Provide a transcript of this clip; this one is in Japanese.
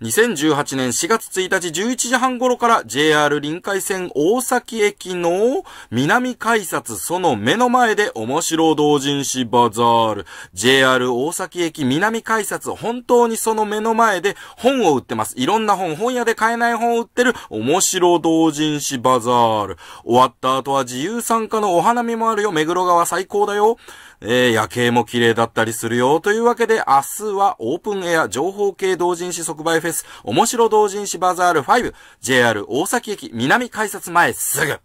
2018年4月1日11時半頃から JR 臨海線大崎駅の南改札その目の前で面白同人誌バザール。JR 大崎駅南改札本当にその目の前で本を売ってます。いろんな本、本屋で買えない本を売ってる面白同人誌バザール。終わった後は自由参加のお花見もあるよ。目黒川最高だよ。えー、夜景も綺麗だったりするよ。というわけで明日はオープンエア情報系同人誌即売フェフェス、面白同人誌バザール 5JR 大崎駅南改札前すぐ